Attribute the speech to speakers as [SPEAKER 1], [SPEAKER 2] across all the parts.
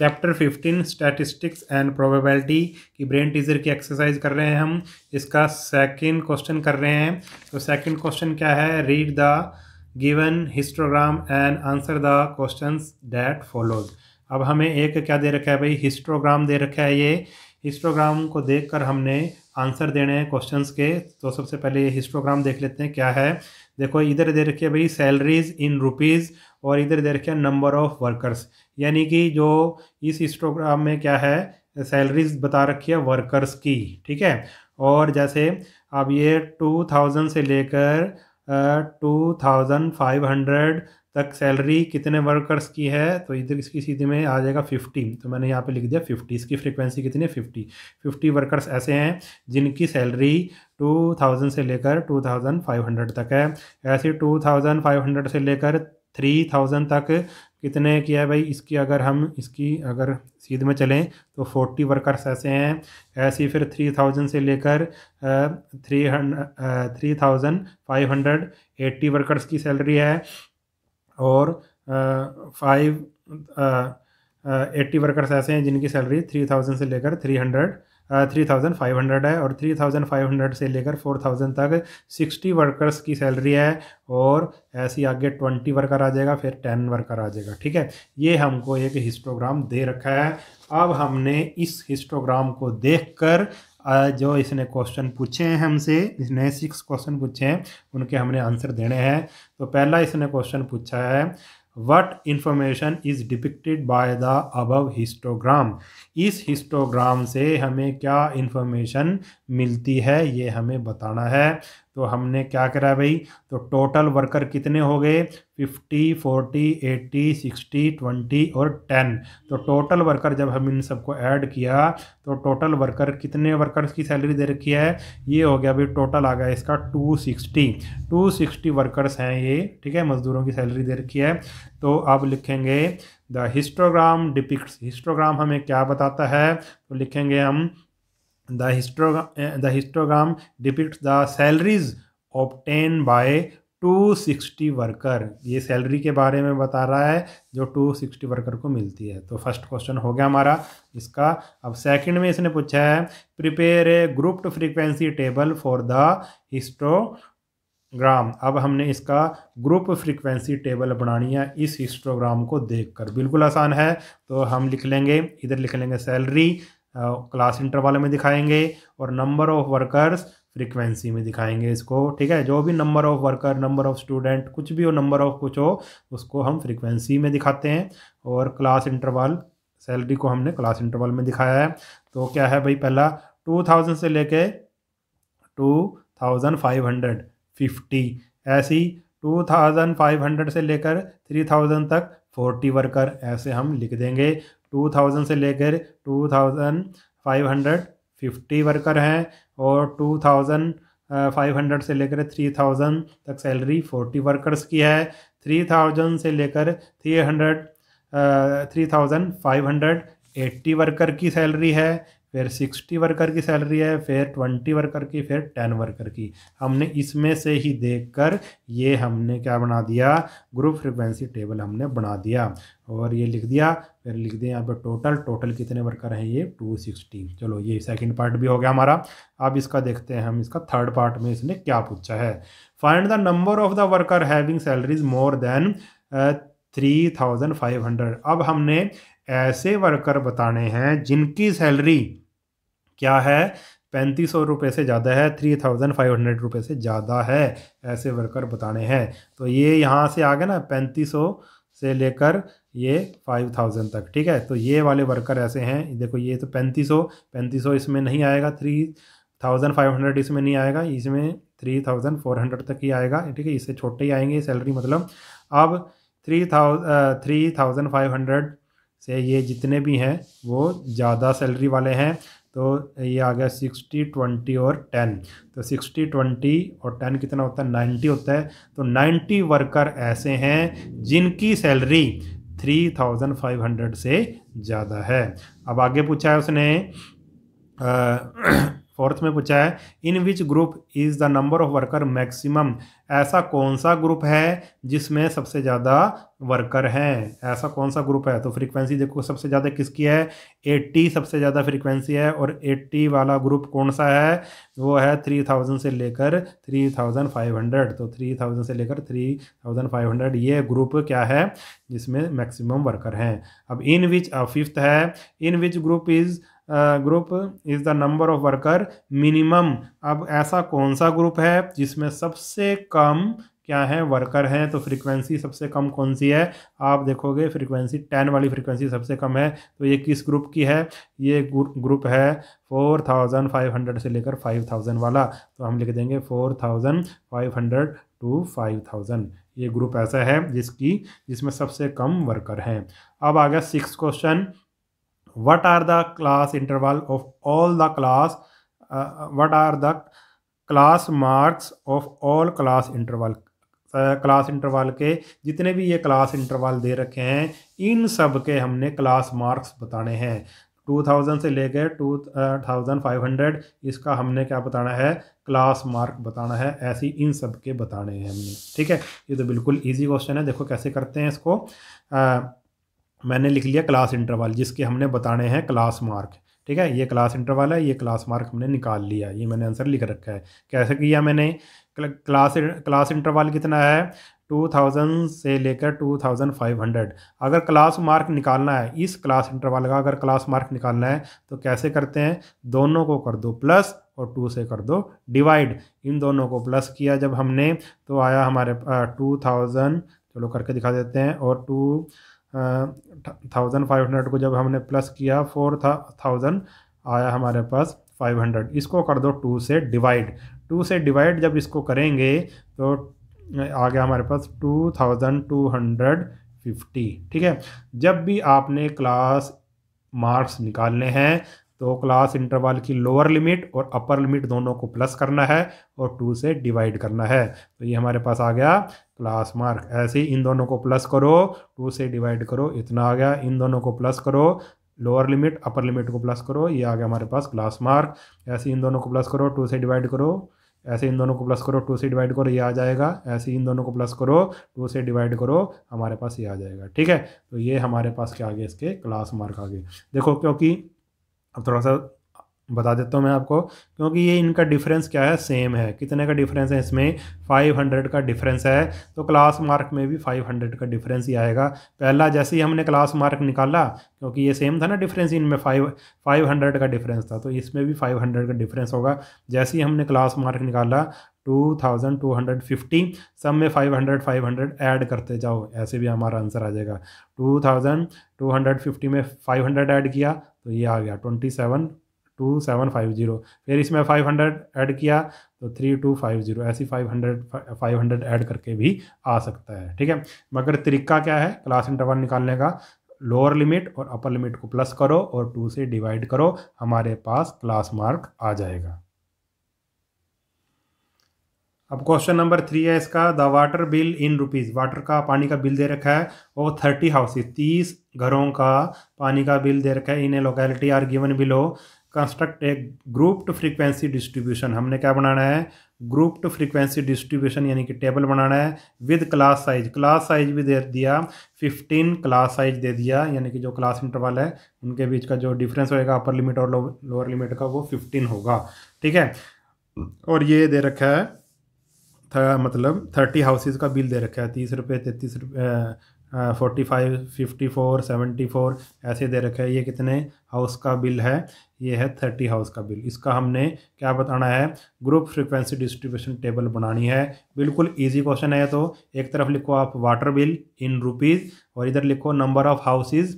[SPEAKER 1] chapter 15 statistics and probability की brain teaser की exercise कर रहे हैं हम इसका सेकंड क्वेश्चन कर रहे हैं तो सेकंड क्वेश्चन क्या है read the given histogram and answer the question that follows अब हमें एक क्या दे रखा है भाई हिस्टोग्राम दे रखा है ये हिस्टोग्राम को कर हमने आंसर देने हैं क्वेश्चन के तो सबसे पहले ये हिस्टोग्राम देख लेते हैं क्या है देखो इधर दे रखी है भाई सैलरीज इन रुपीज़ और इधर दे रखे नंबर ऑफ वर्कर्स यानी कि जो इस इंस्टोग्राम में क्या है सैलरीज बता रखी है वर्कर्स की ठीक है और जैसे अब ये टू थाउजेंड से लेकर टू थाउजेंड फाइव हंड्रेड तक सैलरी कितने वर्कर्स की है तो इधर इसकी सीधे में आ जाएगा फिफ्टी तो मैंने यहाँ पे लिख दिया फिफ्टी इसकी फ्रीक्वेंसी कितनी है फिफ्टी फिफ्टी वर्कर्स ऐसे हैं जिनकी सैलरी टू थाउजेंड से लेकर टू थाउजेंड फाइव हंड्रेड तक है ऐसे टू थाउजेंड फाइव हंड्रेड से लेकर थ्री थाउजेंड तक कितने किया है भाई इसकी अगर हम इसकी अगर सीध में चलें तो फोर्टी वर्कर्स ऐसे हैं ऐसे फिर थ्री थाउजेंड से लेकर three three thousand five hundred eighty workers की सैलरी है और फाइव एट्टी वर्कर्स ऐसे हैं जिनकी सैलरी थ्री थाउजेंड से लेकर three hundred three thousand five hundred है और थ्री थाउजेंड फाइव हंड्रेड से लेकर फोर थाउजेंड तक सिक्सटी वर्कर्स की सैलरी है और ऐसी आगे ट्वेंटी वर्कर आ जाएगा फिर टेन वर्कर आ जाएगा ठीक है ये हमको एक हिस्टोग्राम दे रखा है अब हमने इस हिस्टोग्राम को देखकर जो इसने क्वेश्चन पूछे हैं हमसे इसने सिक्स क्वेश्चन पूछे हैं उनके हमने आंसर देने हैं तो पहला इसने क्वेश्चन पूछा है what information is depicted by the above histogram इस हिस्टोग्राम से हमें क्या इन्फॉर्मेशन मिलती है ये हमें बताना है तो हमने क्या करा भाई तो टोटल वर्कर कितने हो गए 50, 40, 80, 60, 20 और 10 तो टोटल वर्कर जब हम इन सबको ऐड किया तो टोटल वर्कर कितने वर्कर्स की सैलरी दे रखी है ये हो गया भाई टोटल आ गया इसका 260 260 वर्कर्स हैं ये ठीक है मज़दूरों की सैलरी दे रखी है तो अब लिखेंगे द हिस्टोग्राम डिपिक्स हिस्टोग्राम हमें क्या बताता है तो लिखेंगे हम the histogram the histogram salaries of ten obtained by 260 worker ये सैलरी के बारे में बता रहा है जो 260 वर्कर को मिलती है तो फर्स्ट क्वेश्चन हो गया हमारा इसका अब सेकंड में इसने पूछा है prepare a grouped frequency table for the histogram अब हमने इसका ग्रुप फ्रीक्वेंसी टेबल बनानी है इस हिस्टोग्राम को देखकर बिल्कुल आसान है तो हम लिख लेंगे इधर लिख लेंगे सैलरी क्लास इंटरवल में दिखाएंगे और नंबर ऑफ वर्कर्स फ्रीक्वेंसी में दिखाएंगे इसको ठीक है जो भी number of worker number of student कुछ भी हो नंबर ऑफ़ कुछ हो उसको हम फ्रीक्वेंसी में दिखाते हैं और क्लास इंटरवाल सैलरी को हमने क्लास इंटरवल में दिखाया है तो क्या है भाई पहला टू थाउजेंड से लेके two thousand five hundred fifty ऐसी टू थाउजेंड फाइव हंड्रेड से लेकर थ्री थाउजेंड तक फोर्टी वर्कर ऐसे हम लिख देंगे टू थाउजेंड से लेकर two thousand five hundred fifty worker हैं और टू थाउजेंड फाइव हंड्रेड से लेकर थ्री थाउजेंड तक सैलरी फोर्टी वर्कर्स की है थ्री थाउजेंड से लेकर three hundred three thousand five hundred eighty worker की सैलरी है फिर सिक्सटी वर्कर की सैलरी है फिर ट्वेंटी वर्कर की फिर टेन वर्कर की हमने इसमें से ही देखकर ये हमने क्या बना दिया ग्रुप फ्रिक्वेंसी टेबल हमने बना दिया और ये लिख दिया फिर लिख दिया यहाँ पर टोटल टोटल कितने वर्कर हैं ये टू सिक्सटी चलो ये सेकंड पार्ट भी हो गया हमारा अब इसका देखते हैं हम इसका थर्ड पार्ट में इसने क्या पूछा है find the number of the worker having salaries more than three thousand five hundred अब हमने ऐसे वर्कर बताने हैं जिनकी सैलरी क्या है पैंतीस सौ रुपये से ज़्यादा है थ्री थाउजेंड फाइव हंड्रेड रुपये से ज़्यादा है ऐसे वर्कर बताने हैं तो ये यहाँ से आ गया ना पैंतीस सौ से लेकर ये फाइव थाउजेंड तक ठीक है तो ये वाले वर्कर ऐसे हैं देखो ये तो पैंतीस सौ पैंतीस सौ इसमें नहीं आएगा थ्री थाउजेंड फाइव हंड्रेड इसमें नहीं आएगा इसमें थ्री थाउजेंड फोर हंड्रेड तक ही आएगा ठीक है इससे छोटे ही आएंगे सैलरी मतलब अब three thousand three thousand five hundred से ये जितने भी हैं वो ज़्यादा सैलरी वाले हैं तो ये आ गया सिक्सटी ट्वेंटी और टेन तो सिक्सटी ट्वेंटी और टेन कितना होता है नाइन्टी होता है तो नाइन्टी वर्कर ऐसे हैं जिनकी salary three thousand five hundred से ज़्यादा है अब आगे पूछा है उसने आ, फोर्थ में पूछा है in which group is the number of worker maximum ऐसा कौन सा ग्रुप है जिसमें सबसे ज़्यादा वर्कर हैं ऐसा कौन सा ग्रुप है तो फ्रीक्वेंसी देखो सबसे ज़्यादा किसकी है एट्टी सबसे ज़्यादा फ्रीक्वेंसी है और एट्टी वाला ग्रुप कौन सा है वो है थ्री थाउजेंड से लेकर थ्री थाउजेंड फाइव हंड्रेड तो थ्री थाउजेंड से लेकर थ्री थाउजेंड फाइव हंड्रेड ये ग्रुप क्या है जिसमें मैक्सिमम वर्कर हैं अब इन विच फिफ्थ है in which group is group is the number of worker minimum अब ऐसा कौन सा ग्रुप है जिसमें सबसे कम क्या है वर्कर हैं तो फ्रीक्वेंसी सबसे कम कौन सी है आप देखोगे फ्रीक्वेंसी टेन वाली फ्रीक्वेंसी सबसे कम है तो ये किस ग्रुप की है ये ग्रुप है फोर थाउजेंड फाइव हंड्रेड से लेकर फाइव थाउजेंड वाला तो हम लिख देंगे four thousand five hundred to five thousand ये ग्रुप ऐसा है जिसकी जिसमें सबसे कम वर्कर हैं अब आ गया six question what are the class interval of all the class uh, what are the class marks of all class interval class interval interval के जितने भी ये क्लास इंटरवाल दे रखे हैं इन सब के हमने क्लास मार्क्स बताने हैं 2000 से लेकर टू थाउजेंड फाइव हंड्रेड इसका हमने क्या बताना है क्लास मार्क बताना है ऐसी इन सब के बताने हैं हमने ठीक है ये तो बिल्कुल इजी क्वेश्चन है देखो कैसे करते हैं इसको आ, uh, मैंने लिख लिया क्लास इंटरवल जिसके हमने बताने हैं क्लास मार्क ठीक है ये क्लास इंटरवल है ये क्लास मार्क हमने निकाल लिया ये मैंने आंसर लिख रखा है कैसे किया मैंने क्लास क्लास इंटरवल कितना है 2000 से लेकर 2500 अगर क्लास मार्क निकालना है इस क्लास इंटरवल का अगर क्लास मार्क निकालना है तो कैसे करते हैं दोनों को कर दो प्लस और टू से कर दो डिवाइड इन दोनों को प्लस किया जब हमने तो आया हमारे टू थाउजेंड चलो करके दिखा देते हैं और टू थाउजेंड फाइव हंड्रेड को जब हमने प्लस किया फोर था थाउजेंड आया हमारे पास फाइव हंड्रेड इसको कर दो टू से डिवाइड टू से डिवाइड जब इसको करेंगे तो आ गया हमारे पास two thousand two hundred fifty ठीक है जब भी आपने क्लास मार्क्स निकालने हैं तो क्लास इंटरवाल की लोअर लिमिट और अपर लिमिट दोनों को प्लस करना है और टू से डिवाइड करना है तो ये हमारे पास आ गया प्लस मार्क ऐसे ही इन दोनों को प्लस करो टू से डिवाइड करो इतना आ गया इन दोनों को प्लस करो लोअर लिमिट अपर लिमिट को प्लस करो ये आ गया हमारे पास क्लास मार्क ऐसे इन दोनों को प्लस करो टू से डिवाइड करो ऐसे इन दोनों को प्लस करो टू से डिवाइड करो ये आ जाएगा ऐसे इन दोनों को प्लस करो टू से डिवाइड करो हमारे पास ये आ जाएगा ठीक है तो ये हमारे पास क्या आ गया इसके क्लास मार्क आ गए देखो क्योंकि अब थोड़ा सा बता देता हूँ मैं आपको क्योंकि ये इनका डिफरेंस क्या है सेम है कितने का डिफरेंस है इसमें 500 का डिफरेंस है तो क्लास मार्क में भी 500 का डिफरेंस ही आएगा पहला जैसे ही हमने क्लास मार्क निकाला क्योंकि ये सेम था ना डिफरेंस इनमें फाइव फाइव हंड्रेड का डिफरेंस था तो इसमें भी फाइव हंड्रेड का डिफरेंस होगा जैसे ही हमने क्लास मार्क निकाला two thousand two hundred fifty सब में five hundred five hundred add करते जाओ ऐसे भी हमारा आंसर आ जाएगा two thousand two hundred fifty में फाइव हंड्रेड ऐड किया तो ये आ गया twenty seven two seven five zero फिर इसमें फाइव हंड्रेड ऐड किया तो थ्री टू फाइव जीरो ऐसी five hundred five hundred add करके भी आ सकता है ठीक है मगर तरीका क्या है क्लास इंटरवल निकालने का लोअर लिमिट और अपर लिमिट को प्लस करो और टू से डिवाइड करो हमारे पास क्लास मार्क आ जाएगा अब क्वेश्चन नंबर थ्री है इसका the water bill in rupees water का पानी का बिल दे रखा है वो थर्टी हाउसेज तीस घरों का पानी का बिल दे रखा है in a locality are given below construct एक ग्रुप्ड फ्रीक्वेंसी डिस्ट्रीब्यूशन हमने क्या बनाना है ग्रुप्ड फ्रीक्वेंसी डिस्ट्रीब्यूशन यानी कि टेबल बनाना है with class size class size भी दे दिया 15 क्लास साइज दे दिया यानी कि जो क्लास इंटरवल है उनके बीच का जो डिफरेंस होएगा अपर लिमिट और लोअर लिमिट का वो 15 होगा ठीक है और ये दे रखा है था, मतलब थर्टी हाउसेज का बिल दे रखा है तीस रुपये तैतीस रुपये forty five fifty four seventy four ऐसे दे रखे है ये कितने हाउस का बिल है ये है थर्टी हाउस का बिल इसका हमने क्या बताना है ग्रुप फ्रिक्वेंसी डिस्ट्रीब्यूशन टेबल बनानी है बिल्कुल ईजी क्वेश्चन है तो एक तरफ लिखो आप वाटर बिल इन रुपीज़ और इधर लिखो नंबर ऑफ़ हाउसेज़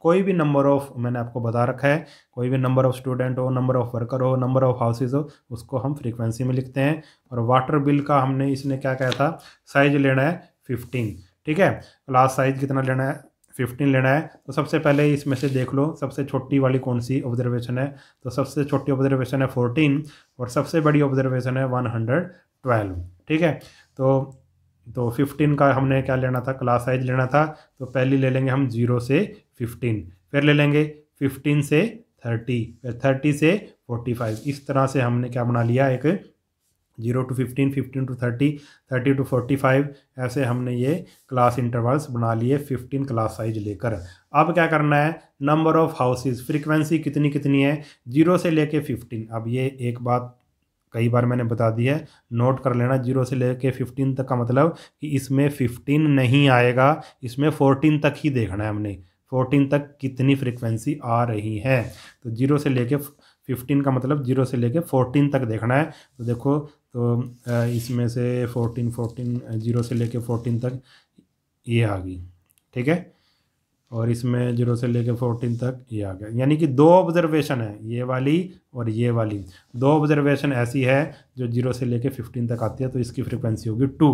[SPEAKER 1] कोई भी नंबर ऑफ मैंने आपको बता रखा है कोई भी नंबर ऑफ स्टूडेंट हो नंबर ऑफ वर्कर हो नंबर ऑफ हाउसेज हो उसको हम फ्रीक्वेंसी में लिखते हैं और वाटर बिल का हमने इसने क्या कहा था साइज लेना है फिफ्टीन ठीक है लास्ट साइज कितना लेना है फिफ्टीन लेना है तो सबसे पहले इसमें से देख लो सबसे छोटी वाली कौन सी ऑब्जर्वेशन है तो सबसे छोटी ऑब्जर्वेशन है फोर्टीन और सबसे बड़ी ऑब्जर्वेशन है वन हंड्रेड ट्वेल्व ठीक है तो तो फिफ्टीन का हमने क्या लेना था क्लास साइज लेना था तो पहली ले लेंगे हम जीरो से फिफ्टीन फिर ले लेंगे फिफ्टीन से थर्टी फिर थर्टी से फोर्टी फाइव इस तरह से हमने क्या बना लिया एक zero to fifteen fifteen to thirty thirty to forty five ऐसे हमने ये क्लास इंटरवल्स बना लिए फिफ्टीन क्लास साइज लेकर अब क्या करना है नंबर ऑफ़ हाउसेज फ्रीक्वेंसी कितनी कितनी है जीरो से लेके फिफ्टीन अब ये एक बात कई बार मैंने बता दी है नोट कर लेना जीरो से लेके फिफ्टीन तक का मतलब कि इसमें फिफ्टीन नहीं आएगा इसमें फोर्टीन तक ही देखना है हमने फोर्टीन तक कितनी फ्रिक्वेंसी आ रही है तो जीरो से लेके फिफ्टीन का मतलब जीरो से लेके फोर्टीन तक देखना है तो देखो तो इसमें से फोर्टीन फोर्टीन जीरो से लेके फोर्टीन तक ये आ गई ठीक है और इसमें जीरो से लेके फोर्टीन तक ये आ गया यानी कि दो ऑब्जर्वेशन है ये वाली और ये वाली दो ऑब्जर्वेशन ऐसी है जो जीरो से लेके फिफ्टीन तक आती है तो इसकी फ्रिक्वेंसी होगी टू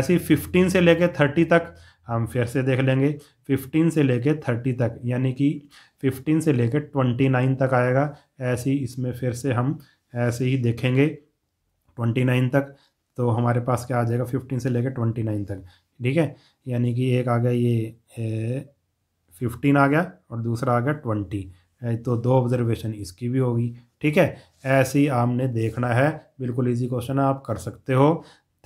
[SPEAKER 1] ऐसी फिफ्टीन से लेके थर्टी तक हम फिर से देख लेंगे फिफ्टीन से लेके थर्टी तक यानी कि फिफ्टीन से लेके ट्वेंटी नाइन तक आएगा ऐसी इसमें फिर से हम ऐसे ही देखेंगे ट्वेंटी नाइन तक तो हमारे पास क्या आ जाएगा फिफ्टीन से लेकर ट्वेंटी नाइन तक ठीक है यानी कि एक आ गया ये फिफ्टीन आ गया और दूसरा आ गया ट्वेंटी तो दो ऑब्जर्वेशन इसकी भी होगी ठीक है ऐसे ही आपने देखना है बिल्कुल इजी क्वेश्चन है आप कर सकते हो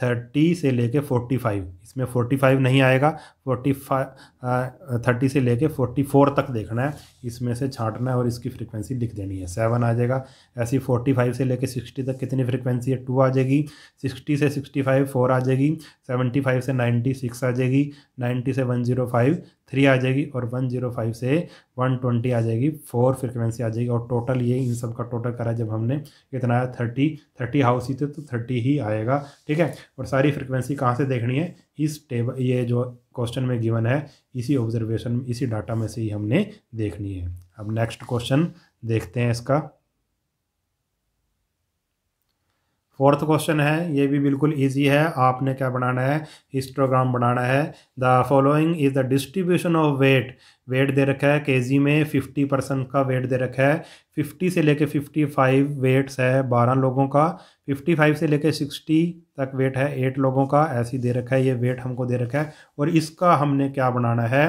[SPEAKER 1] थर्टी से लेके फोर्टी फाइव इसमें फोर्टी फाइव नहीं आएगा फोर्टी फाइव थर्टी से लेके फोर्टी फोर तक देखना है इसमें से छाटना है और इसकी फ्रीक्वेंसी लिख देनी है सेवन आ जाएगा ऐसी फोर्टी फाइव से लेके सिक्सटी तक कितनी फ्रीक्वेंसी है टू आ जाएगी सिक्सटी से सिक्सटी फाइव फोर आ जाएगी सेवेंटी फाइव से नाइन्टी सिक्स आ जाएगी नाइन्टी से वन जीरो फाइव थ्री आ जाएगी और वन जीरो फाइव से वन ट्वेंटी आ जाएगी फोर फ्रिक्वेंसी आ जाएगी और टोटल ये इन सब का टोटल करा जब हमने कितना आया थर्टी थर्टी हाउस ही थे तो थर्टी ही आएगा ठीक है और सारी फ्रिक्वेंसी कहाँ से देखनी है इस टेबल ये जो क्वेश्चन में गिवन है इसी ऑब्जर्वेशन इसी डाटा में से ही हमने देखनी है अब नेक्स्ट क्वेश्चन देखते हैं इसका फोर्थ क्वेश्चन है ये भी बिल्कुल इजी है आपने क्या बनाना है हिस्टोग्राम बनाना है the following is the distribution of weight weight दे रखा है केजी में फिफ्टी परसेंट का वेट दे रखा है फिफ्टी से लेके फिफ्टी फाइव वेट्स है बारह लोगों का फिफ्टी फाइव से लेके सिक्सटी तक वेट है एट लोगों का ऐसी दे रखा है ये वेट हमको दे रखा है और इसका हमने क्या बनाना है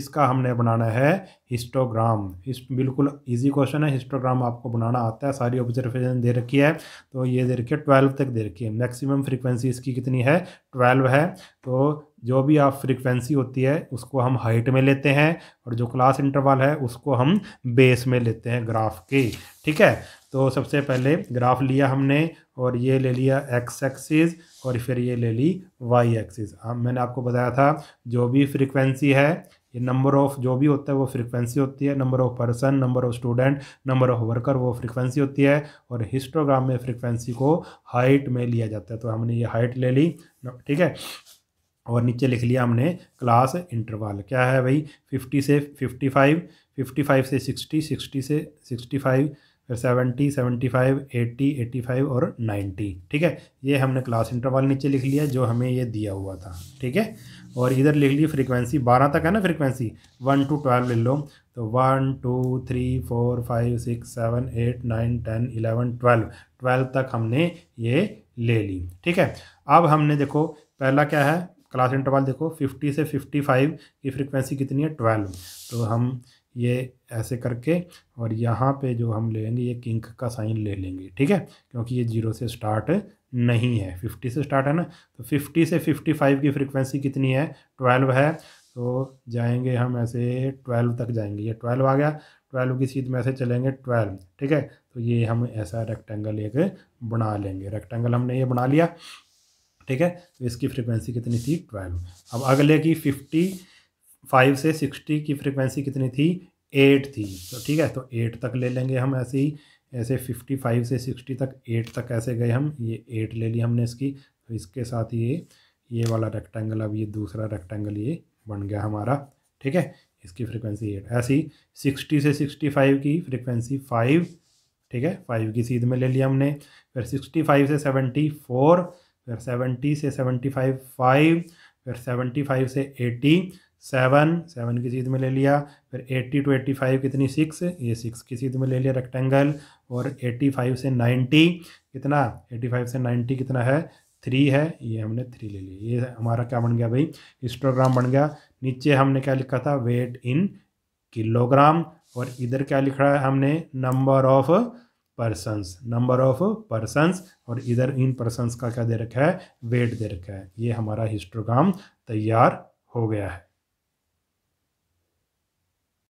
[SPEAKER 1] इसका हमने बनाना है हिस्टोग्राम इस बिल्कुल इजी क्वेश्चन है हिस्टोग्राम आपको बनाना आता है सारी ऑब्जर्वेशन दे रखी है तो ये दे रखी है ट्वेल्व तक दे रखी है मैक्सिमम फ्रिक्वेंसी इसकी कितनी है ट्वेल्व है तो जो भी आप फ्रिक्वेंसी होती है उसको हम हाइट में लेते हैं और जो क्लास इंटरवल है उसको हम बेस में लेते हैं ग्राफ के ठीक है तो सबसे पहले ग्राफ लिया हमने और ये ले लिया एक्स एक्सिस और फिर ये ले ली वाई एक्सिस हम मैंने आपको बताया था जो भी फ्रिक्वेंसी है ये नंबर ऑफ़ जो भी होता है वो फ्रीक्वेंसी होती है number of person number of student number of worker वो फ्रीक्वेंसी होती है और हिस्टोग्राम में फ्रीक्वेंसी को हाइट में लिया जाता है तो हमने ये हाइट ले ली ठीक है और नीचे लिख लिया हमने क्लास इंटरवाल क्या है भाई फिफ्टी से फिफ्टी फाइव फिफ्टी फाइव से सिक्सटी सिक्सटी से सिक्सटी फाइव फिर seventy seventy five eighty five और नाइन्टी ठीक है ये हमने क्लास इंटरवाल नीचे लिख लिया जो हमें ये दिया हुआ था ठीक है और इधर लिख ली फ्रीक्वेंसी बारह तक है ना फ्रीक्वेंसी वन टू ट्वेल्व ले लो तो one two three four five six seven eight nine ten eleven 12 twelve तक हमने ये ले ली ठीक है अब हमने देखो पहला क्या है क्लास इंटरवल देखो 50 से 55 की फ्रीक्वेंसी कितनी है 12 तो हम ये ऐसे करके और यहाँ पे जो हम लेंगे ये किंक का साइन ले लेंगे ठीक है क्योंकि ये जीरो से स्टार्ट नहीं है 50 से स्टार्ट है ना तो 50 से 55 की फ्रीक्वेंसी कितनी है 12 है तो जाएंगे हम ऐसे 12 तक जाएंगे ये 12 आ गया 12 की सीध में ऐसे चलेंगे 12 ठीक है तो ये हम ऐसा रेक्टेंगल एक बना लेंगे रेक्टेंगल हमने ये बना लिया ठीक है तो इसकी फ्रीक्वेंसी कितनी थी ट्वेल्व अब अगले की फिफ्टी फाइव से सिक्सटी की फ्रीक्वेंसी कितनी थी एट थी तो ठीक है तो एट तक ले लेंगे हम ऐसे ही ऐसे फिफ्टी फाइव से सिक्सटी तक एट तक ऐसे गए हम ये एट ले ली हमने इसकी तो इसके साथ ये ये वाला रेक्टेंगल अब ये दूसरा रेक्टेंगल ये बन गया हमारा ठीक है इसकी फ्रीक्वेंसी एट ऐसी सिक्सटी से सिक्सटी फाइव की फ्रीक्वेंसी फाइव ठीक है फाइव की सीध में ले लिया हमने फिर सिक्सटी फाइव से सेवेंटी फोर फिर सेवेंटी से सेवेंटी फाइव फाइव फिर सेवेंटी फाइव से एटी सेवन सेवन की सीध में ले लिया फिर एट्टी टू एट्टी फाइव कितनी सिक्स ये सिक्स की सीध में ले लिया रेक्टेंगल और एट्टी फाइव से नाइन्टी कितना एट्टी फाइव से नाइन्टी कितना है थ्री है ये हमने थ्री ले लिया ये हमारा क्या बन गया भाई हिस्टोग्राम बन गया नीचे हमने क्या लिखा था वेट इन किलोग्राम और इधर क्या लिखा है हमने number of persons number of persons और इधर इन पर्सनस का क्या दे रखा है वेट दे रखा है ये हमारा हिस्टोग्राम तैयार हो गया है